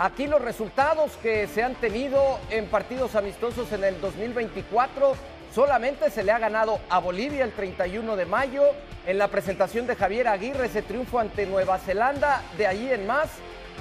Aquí los resultados que se han tenido en partidos amistosos en el 2024 Solamente se le ha ganado a Bolivia el 31 de mayo. En la presentación de Javier Aguirre, ese triunfo ante Nueva Zelanda. De ahí en más,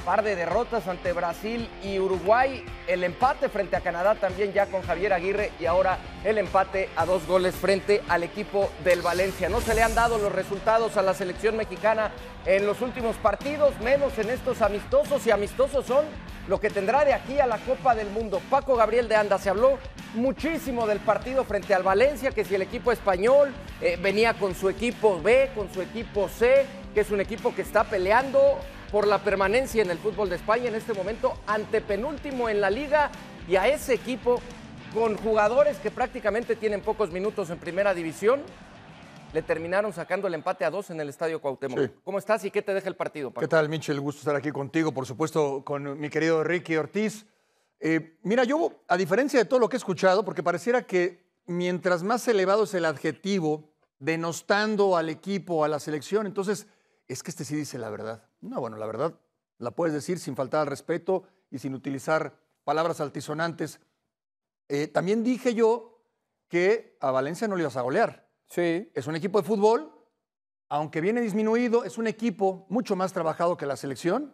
par de derrotas ante Brasil y Uruguay, el empate frente a Canadá también ya con Javier Aguirre y ahora el empate a dos goles frente al equipo del Valencia. No se le han dado los resultados a la selección mexicana en los últimos partidos, menos en estos amistosos y amistosos son lo que tendrá de aquí a la Copa del Mundo. Paco Gabriel de Anda se habló muchísimo del partido frente al Valencia, que si el equipo español eh, venía con su equipo B, con su equipo C, que es un equipo que está peleando por la permanencia en el fútbol de España en este momento, antepenúltimo en la liga y a ese equipo con jugadores que prácticamente tienen pocos minutos en primera división, le terminaron sacando el empate a dos en el Estadio Cuauhtémoc. ¿Cómo estás y qué te deja el partido? Paco? ¿Qué tal, Michel? Gusto estar aquí contigo, por supuesto, con mi querido Ricky Ortiz. Eh, mira, yo, a diferencia de todo lo que he escuchado, porque pareciera que mientras más elevado es el adjetivo, denostando al equipo, a la selección, entonces es que este sí dice la verdad. No, bueno, la verdad la puedes decir sin faltar al respeto y sin utilizar palabras altisonantes. Eh, también dije yo que a Valencia no le ibas a golear. Sí. Es un equipo de fútbol, aunque viene disminuido, es un equipo mucho más trabajado que la selección,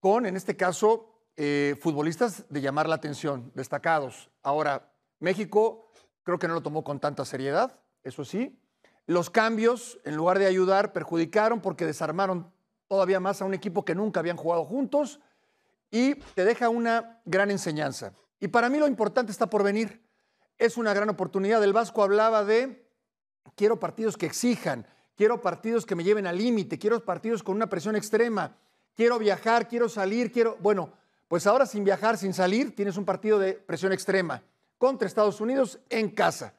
con, en este caso, eh, futbolistas de llamar la atención, destacados. Ahora, México creo que no lo tomó con tanta seriedad, eso sí. Los cambios, en lugar de ayudar, perjudicaron porque desarmaron todavía más a un equipo que nunca habían jugado juntos y te deja una gran enseñanza. Y para mí lo importante está por venir. Es una gran oportunidad. El Vasco hablaba de, quiero partidos que exijan, quiero partidos que me lleven al límite, quiero partidos con una presión extrema, quiero viajar, quiero salir, quiero... Bueno, pues ahora sin viajar, sin salir, tienes un partido de presión extrema contra Estados Unidos en casa.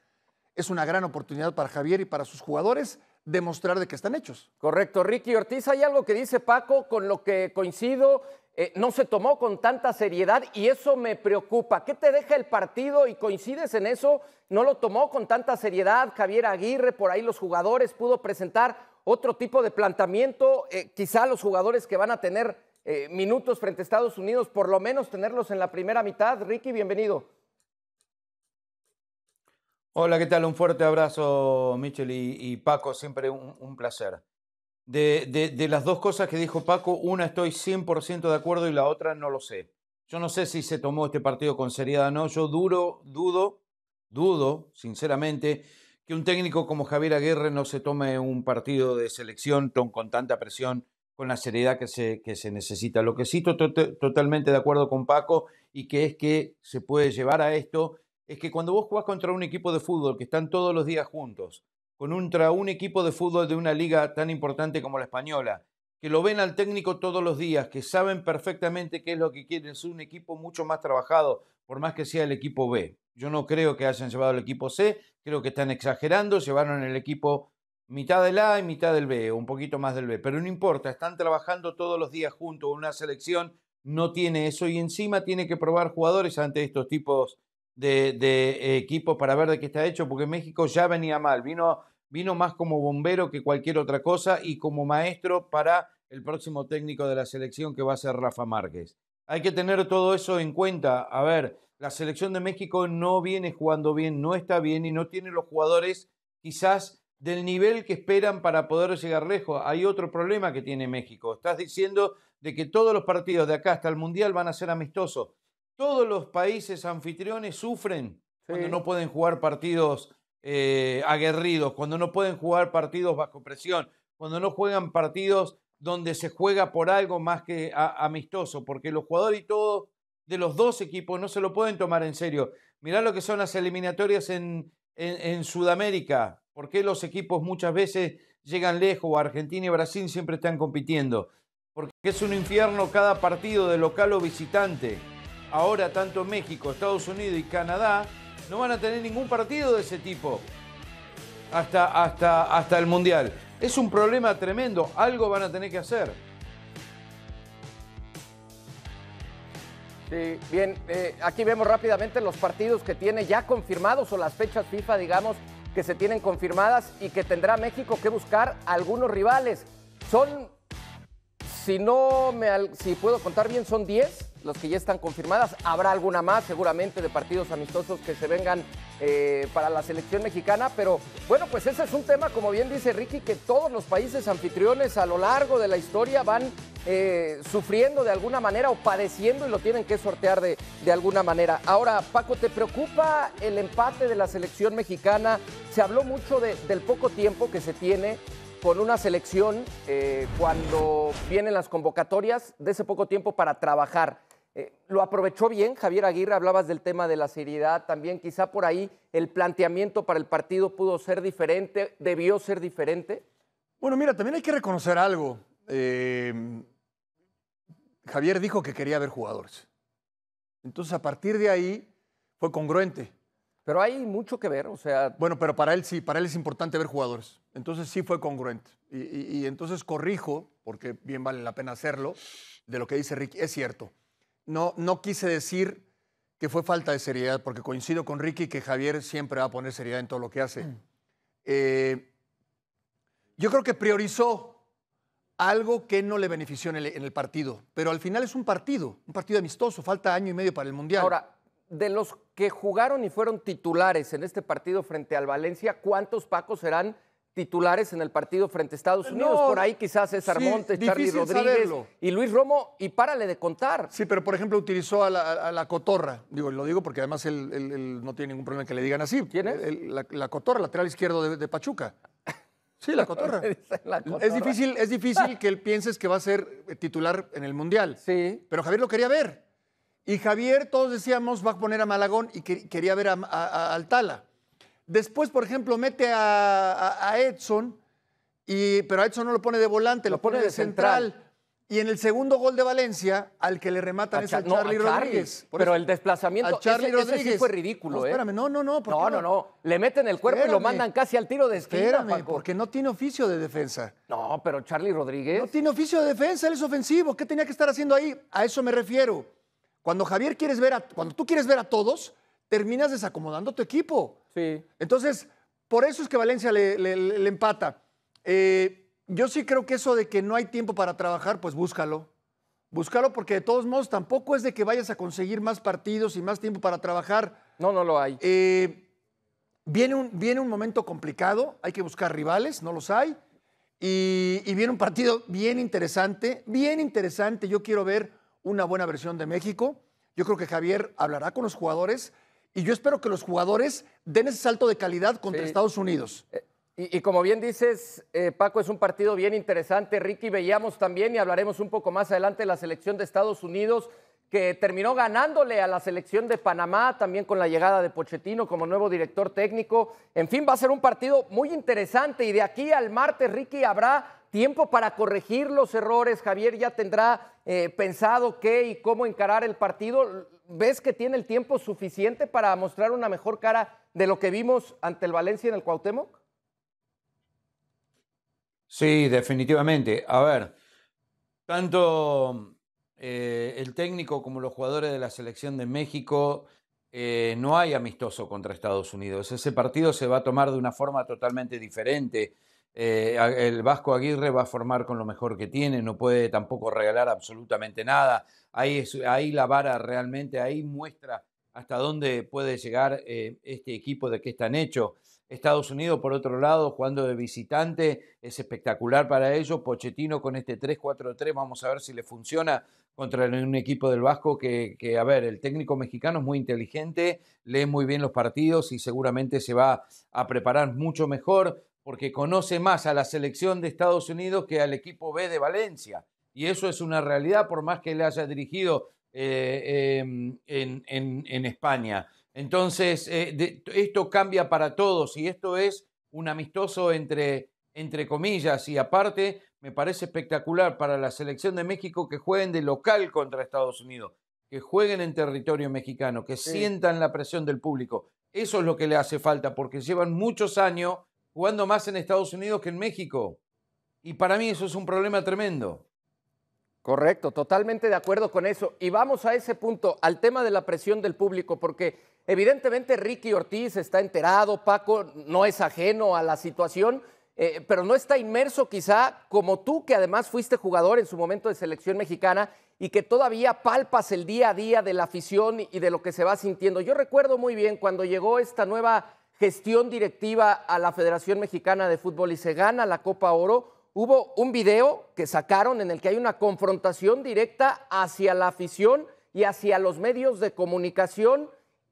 Es una gran oportunidad para Javier y para sus jugadores demostrar de que están hechos. Correcto, Ricky Ortiz, hay algo que dice Paco con lo que coincido, eh, no se tomó con tanta seriedad y eso me preocupa. ¿Qué te deja el partido y coincides en eso? No lo tomó con tanta seriedad Javier Aguirre, por ahí los jugadores pudo presentar otro tipo de planteamiento, eh, quizá los jugadores que van a tener eh, minutos frente a Estados Unidos, por lo menos tenerlos en la primera mitad. Ricky, bienvenido. Hola, ¿qué tal? Un fuerte abrazo, Michel y, Paco, siempre un, placer. De, las dos cosas que dijo Paco, una estoy 100% de acuerdo y la otra no lo sé. Yo no sé si se tomó este partido con seriedad o no. Yo duro, dudo, dudo, sinceramente, que un técnico como Javier Aguirre no se tome un partido de selección con, tanta presión, con la seriedad que se, que se necesita. Lo que sí estoy totalmente de acuerdo con Paco y que es que se puede llevar a esto es que cuando vos jugás contra un equipo de fútbol que están todos los días juntos, contra un, un equipo de fútbol de una liga tan importante como la española, que lo ven al técnico todos los días, que saben perfectamente qué es lo que quieren, es un equipo mucho más trabajado, por más que sea el equipo B. Yo no creo que hayan llevado el equipo C, creo que están exagerando, llevaron el equipo mitad del A y mitad del B, un poquito más del B, pero no importa, están trabajando todos los días juntos, una selección no tiene eso y encima tiene que probar jugadores ante estos tipos de, equipo para ver de qué está hecho, porque México ya venía mal, vino, vino más como bombero que cualquier otra cosa y como maestro para el próximo técnico de la selección que va a ser Rafa Márquez. Hay que tener todo eso en cuenta. A ver, la selección de México no viene jugando bien, no está bien y no tiene los jugadores quizás del nivel que esperan para poder llegar lejos. Hay otro problema que tiene México. Estás diciendo de que todos los partidos de acá hasta el Mundial van a ser amistosos todos los países anfitriones sufren cuando no pueden jugar partidos eh, aguerridos, cuando no pueden jugar partidos bajo presión, cuando no juegan partidos donde se juega por algo más que amistoso, porque los jugadores y todo de los dos equipos no se lo pueden tomar en serio. Mirá lo que son las eliminatorias en, Sudamérica, porque los equipos muchas veces llegan lejos, Argentina y Brasil siempre están compitiendo, porque es un infierno cada partido de local o visitante. Ahora tanto México, Estados Unidos y Canadá no van a tener ningún partido de ese tipo hasta, hasta, hasta el Mundial. Es un problema tremendo, algo van a tener que hacer. Sí, bien, eh, aquí vemos rápidamente los partidos que tiene ya confirmados o las fechas FIFA, digamos, que se tienen confirmadas y que tendrá México que buscar algunos rivales. Son, si no me, si puedo contar bien, son 10 los que ya están confirmadas. Habrá alguna más seguramente de partidos amistosos que se vengan eh, para la selección mexicana, pero bueno, pues ese es un tema, como bien dice Ricky, que todos los países anfitriones a lo largo de la historia van eh, sufriendo de alguna manera o padeciendo y lo tienen que sortear de, alguna manera. Ahora, Paco, ¿te preocupa el empate de la selección mexicana? Se habló mucho del poco tiempo que se tiene con una selección eh, cuando vienen las convocatorias de ese poco tiempo para trabajar. Eh, lo aprovechó bien Javier Aguirre, hablabas del tema de la seriedad también, quizá por ahí el planteamiento para el partido pudo ser diferente, debió ser diferente. Bueno, mira, también hay que reconocer algo. Eh, Javier dijo que quería ver jugadores. Entonces, a partir de ahí fue congruente. Pero hay mucho que ver, o sea... Bueno, pero para él sí, para él es importante ver jugadores. Entonces sí fue congruente. Y, y entonces corrijo, porque bien vale la pena hacerlo, de lo que dice Ricky. Es cierto no, quise decir que fue falta de seriedad, porque coincido con Ricky que Javier siempre va a poner seriedad en todo lo que hace. Mm. Eh, yo creo que priorizó algo que no le benefició en el, partido, pero al final es un partido, un partido amistoso, falta año y medio para el Mundial. Ahora, de los que jugaron y fueron titulares en este partido frente al Valencia, ¿cuántos Pacos serán titulares en el partido frente a Estados Unidos. por ahí quizás César Montes, Charlie Rodríguez y Luis Romo, y párale de contar. Sí, pero por ejemplo utilizó a la, Cotorra. Digo, lo digo porque además él, no tiene ningún problema que le digan así. ¿Quién es? la, Cotorra, lateral izquierdo de, Pachuca. Sí, la cotorra. Es difícil, es difícil que él pienses que va a ser eh, titular en el Mundial. Sí. Pero Javier lo quería ver. Y Javier, todos decíamos, va a poner a Malagón y quería ver a, a Altala. Después, por ejemplo, mete a, Edson, y, pero a Edson no lo pone de volante, lo, pone, de central. Y en el segundo gol de Valencia, al que le rematan es a Charlie, Rodríguez. Pero el desplazamiento a Charlie Rodríguez. fue ridículo, no, ¿eh? espérame, no, no, no. No, Le meten el cuerpo y lo mandan casi al tiro de esquina. Espérame, porque no tiene oficio de defensa. No, pero Charlie Rodríguez. No tiene oficio de defensa, él es ofensivo. ¿Qué tenía que estar haciendo ahí? A eso me refiero. Cuando Javier quieres ver a, cuando tú quieres ver a todos, terminas desacomodando tu equipo. Entonces, por eso es que Valencia le, empata. Eh, yo sí creo que eso de que no hay tiempo para trabajar, pues búscalo. Búscalo porque de todos modos tampoco es de que vayas a conseguir más partidos y más tiempo para trabajar. No, no lo hay. Eh, viene, un, viene un momento complicado, hay que buscar rivales, no los hay. Y, y, viene un partido bien interesante, bien interesante. Yo quiero ver una buena versión de México. Yo creo que Javier hablará con los jugadores y yo espero que los jugadores den ese salto de calidad contra Estados Unidos. Eh, y, como bien dices, eh, Paco, es un partido bien interesante. Ricky, veíamos también y hablaremos un poco más adelante de la selección de Estados Unidos que terminó ganándole a la selección de Panamá, también con la llegada de Pochettino como nuevo director técnico. En fin, va a ser un partido muy interesante y de aquí al martes, Ricky, habrá tiempo para corregir los errores. Javier ya tendrá eh, pensado qué y cómo encarar el partido. ¿Ves que tiene el tiempo suficiente para mostrar una mejor cara de lo que vimos ante el Valencia en el Cuauhtémoc? Sí, definitivamente. A ver, tanto eh, el técnico como los jugadores de la selección de México eh, no hay amistoso contra Estados Unidos. Ese partido se va a tomar de una forma totalmente diferente. Eh, el Vasco Aguirre va a formar con lo mejor que tiene, no puede tampoco regalar absolutamente nada. Ahí, es, ahí la vara realmente, ahí muestra hasta dónde puede llegar eh, este equipo de qué están hechos. Estados Unidos, por otro lado, jugando de visitante, es espectacular para ellos. Pochettino con este 3-4-3, vamos a ver si le funciona contra un equipo del Vasco que, a ver, el técnico mexicano es muy inteligente, lee muy bien los partidos y seguramente se va a preparar mucho mejor porque conoce más a la selección de Estados Unidos que al equipo B de Valencia. Y eso es una realidad, por más que le haya dirigido eh, em, en, España. Entonces, eh, esto cambia para todos y esto es un amistoso entre, entre comillas. Y aparte, me parece espectacular para la selección de México que jueguen de local contra Estados Unidos, que jueguen en territorio mexicano, que sientan la presión del público. Eso es lo que le hace falta, porque llevan muchos años jugando más en Estados Unidos que en México. Y para mí eso es un problema tremendo. Correcto, totalmente de acuerdo con eso. Y vamos a ese punto, al tema de la presión del público, porque evidentemente Ricky Ortiz está enterado, Paco no es ajeno a la situación, eh, pero no está inmerso quizá como tú, que además fuiste jugador en su momento de selección mexicana y que todavía palpas el día a día de la afición y de lo que se va sintiendo. Yo recuerdo muy bien cuando llegó esta nueva gestión directiva a la Federación Mexicana de Fútbol y se gana la Copa Oro, hubo un video que sacaron en el que hay una confrontación directa hacia la afición y hacia los medios de comunicación.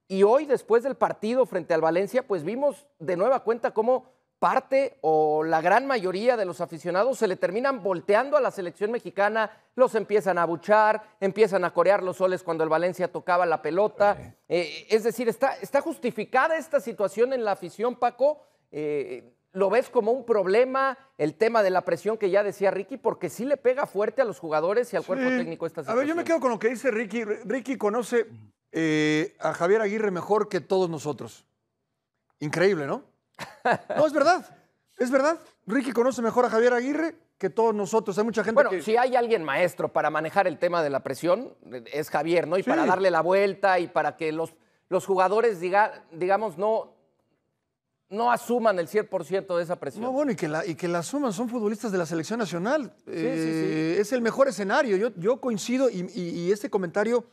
Y hoy, después del partido frente al Valencia, pues vimos de nueva cuenta cómo parte o la gran mayoría de los aficionados se le terminan volteando a la selección mexicana, los empiezan a abuchar, empiezan a corear los soles cuando el Valencia tocaba la pelota. Eh, es decir, ¿está, justificada esta situación en la afición, Paco? Eh, ¿Lo ves como un problema el tema de la presión que ya decía Ricky? Porque sí le pega fuerte a los jugadores y al cuerpo técnico esta situación. A ver, yo me quedo con lo que dice Ricky. Ricky conoce eh, a Javier Aguirre mejor que todos nosotros. Increíble, ¿no? No, es verdad. Es verdad. Ricky conoce mejor a Javier Aguirre que todos nosotros. Hay mucha gente bueno, si hay alguien maestro para manejar el tema de la presión, es Javier, ¿no? Y para darle la vuelta y para que los, los jugadores, digamos, no, no asuman el 100% de esa presión. No, bueno, y que, la, y que asuman, son futbolistas de la selección nacional. Sí, sí, sí. Eh, es el mejor escenario, yo, yo coincido y, este comentario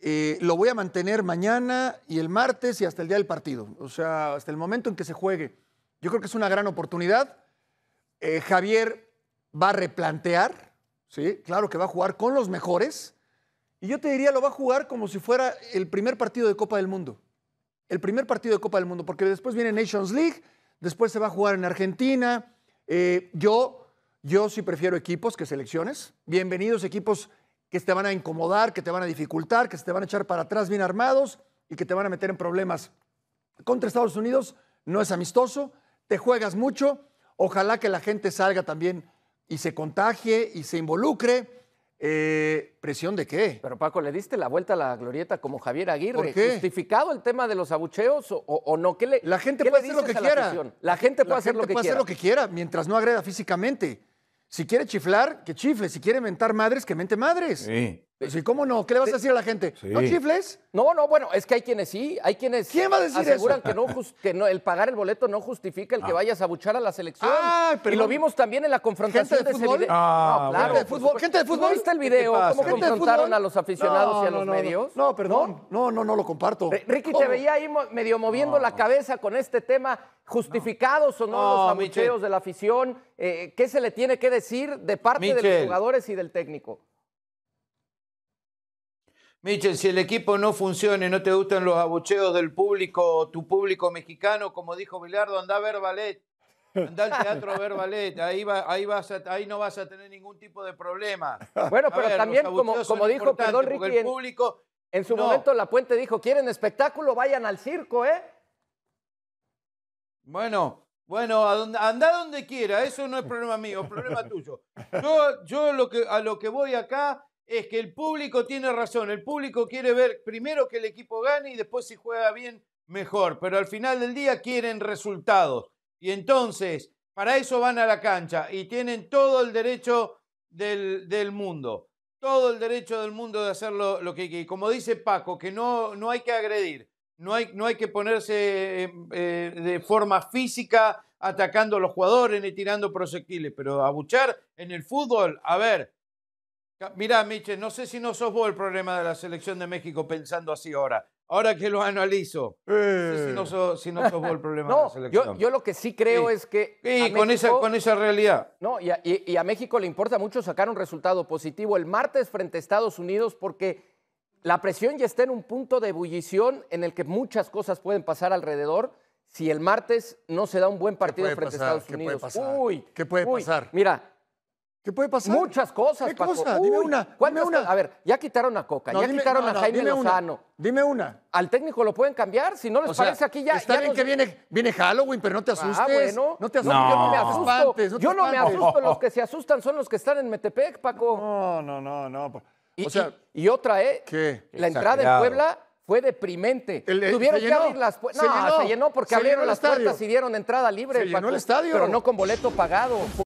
eh, lo voy a mantener mañana y el martes y hasta el día del partido, o sea, hasta el momento en que se juegue. Yo creo que es una gran oportunidad. Eh, Javier va a replantear, ¿sí? Claro que va a jugar con los mejores. Y yo te diría, lo va a jugar como si fuera el primer partido de Copa del Mundo. El primer partido de Copa del Mundo, porque después viene Nations League, después se va a jugar en Argentina. Eh, yo, yo sí prefiero equipos que selecciones. Bienvenidos equipos que te van a incomodar, que te van a dificultar, que se te van a echar para atrás bien armados y que te van a meter en problemas. Contra Estados Unidos no es amistoso, te juegas mucho, ojalá que la gente salga también y se contagie y se involucre. Eh, ¿Presión de qué? Pero Paco, ¿le diste la vuelta a la glorieta como Javier Aguirre? ¿Por ¿Justificado el tema de los abucheos o, no? que le, la gente puede hacer lo que quiera. La, gente puede hacer lo que hacer lo que quiera mientras no agreda físicamente. Si quiere chiflar, que chifle. Si quiere mentar madres, que mente madres. Pues, ¿cómo no? ¿Qué le vas a decir a la gente? ¿No chifles? No, no, bueno, es que hay quienes sí, hay quienes ¿Quién va a decir aseguran eso? que, no que el pagar el boleto no justifica el que ah. vayas a buchar a la selección. Ah, pero y lo vimos también en la confrontación de, fútbol? ah, claro, gente de fútbol. ¿Viste el video? ¿Cómo confrontaron a los aficionados y a los medios? No, perdón. No, no, no lo comparto. Ricky, te veía ahí medio moviendo la cabeza con este tema. ¿Justificados o no los abucheos de la afición? Eh, ¿Qué se le tiene que decir de parte de los jugadores y del técnico? Michel, si el equipo no funciona y no te gustan los abucheos del público, tu público mexicano, como dijo Bilardo, anda a ver ballet. Anda al teatro a ver ballet, ahí, ahí, vas ahí no vas a tener ningún tipo de problema. Bueno, pero también, como, dijo, perdón, Ricky, el público, en, su momento La Puente dijo, ¿quieren espectáculo? Vayan al circo, ¿eh? Bueno, bueno, anda donde quiera, eso no es problema mío, es problema tuyo. Yo, a lo que voy acá es que el público tiene razón. El público quiere ver primero que el equipo gane y después si juega bien, mejor. Pero al final del día quieren resultados. Y entonces, para eso van a la cancha y tienen todo el derecho del, mundo. Todo el derecho del mundo de hacer lo, que Como dice Paco, que no, no hay que agredir. No hay, no hay que ponerse eh, eh, de forma física atacando a los jugadores ni tirando proyectiles, pero abuchar en el fútbol, a ver, Mira, Miche, no sé si no sos vos el problema de la selección de México pensando así ahora. Ahora que lo analizo, no sé si no, eh. sos, vos el problema de la selección. Yo, lo que sí creo es que. con, esa, realidad. No, y a, México le importa mucho sacar un resultado positivo el martes frente a Estados Unidos porque la presión ya está en un punto de ebullición en el que muchas cosas pueden pasar alrededor si el martes no se da un buen partido frente a Estados Unidos. ¿Qué puede Uy, ¿Qué puede pasar? Mira, ¿Qué puede pasar? Muchas cosas, ¿Qué Paco. cosa? Dime una, una. A ver, ya quitaron a Coca, ya quitaron a Jaime Lozano. dime una. Al técnico lo pueden cambiar, si no les parece aquí ya. Está bien que viene, viene Halloween, pero no te ah, asustes. Ah, No te asustes. yo no me asusto. yo no me asusto. Los que se asustan son los que están en Metepec, Paco. No, no, no, no. Y, o sea, y- otra, ¿eh? ¿Qué? La entrada en Puebla fue deprimente. Tuvieron que abrir las puertas. No, se llenó porque abrieron las puertas y dieron entrada libre. Se llenó el estadio. Pero no con boleto pagado.